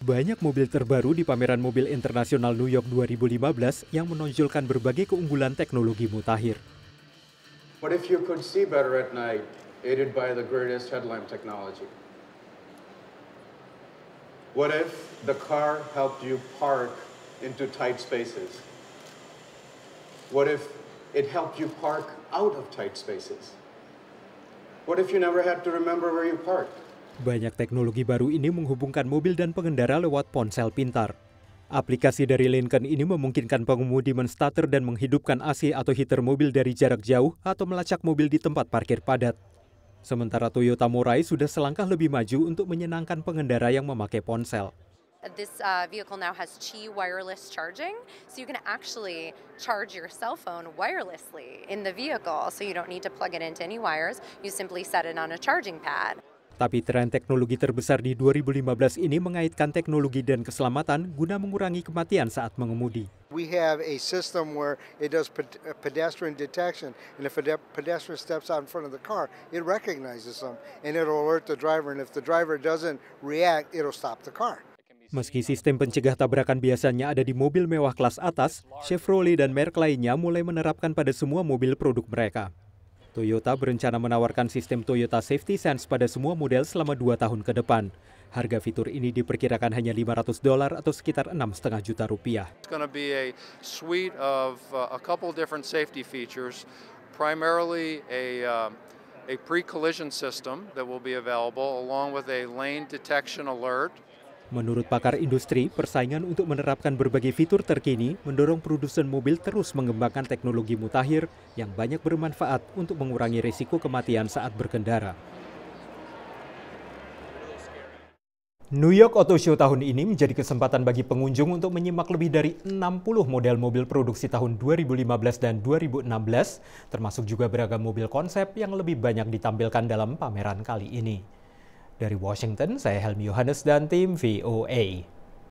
Banyak mobil terbaru di pameran mobil internasional New York 2015 yang menonjolkan berbagai keunggulan teknologi mutakhir. What if you could see better at night, aided by the greatest headlamp technology? What if the car helped you park into tight spaces? What if it helped you park out of tight spaces? What if you never had to remember where you parked? Banyak teknologi baru ini menghubungkan mobil dan pengendara lewat ponsel pintar. Aplikasi dari Lincoln ini memungkinkan pengemudi menstarter dan menghidupkan AC atau heater mobil dari jarak jauh atau melacak mobil di tempat parkir padat. Sementara Toyota Mirai sudah selangkah lebih maju untuk menyenangkan pengendara yang memakai ponsel. This uh, vehicle now has Qi wireless charging, so you can actually charge your cell phone wirelessly in the vehicle. So you don't need to plug it into any wires. You simply set it on a charging pad. Tapi tren teknologi terbesar di 2015 ini mengaitkan teknologi dan keselamatan guna mengurangi kematian saat mengemudi. We have a system where it does pedestrian detection and if a pedestrian steps out in front of the car, it recognizes them and it'll alert the driver and if the driver doesn't react, it'll stop the car. Meski sistem pencegah tabrakan biasanya ada di mobil mewah kelas atas, Chevrolet dan merek lainnya mulai menerapkan pada semua mobil produk mereka. Toyota berencana menawarkan sistem Toyota Safety Sense pada semua model selama dua tahun ke depan. Harga fitur ini diperkirakan hanya 500 dolar atau sekitar 6,5 juta rupiah. It's be a suite of uh, a couple different safety features, primarily a uh, a pre-collision system that will be available along with a lane detection alert. Menurut pakar industri, persaingan untuk menerapkan berbagai fitur terkini mendorong produsen mobil terus mengembangkan teknologi mutakhir yang banyak bermanfaat untuk mengurangi risiko kematian saat berkendara. New York Auto Show tahun ini menjadi kesempatan bagi pengunjung untuk menyimak lebih dari 60 model mobil produksi tahun 2015 dan 2016, termasuk juga beragam mobil konsep yang lebih banyak ditampilkan dalam pameran kali ini. Dari Washington, saya Helmi Yohanes dan tim VOA.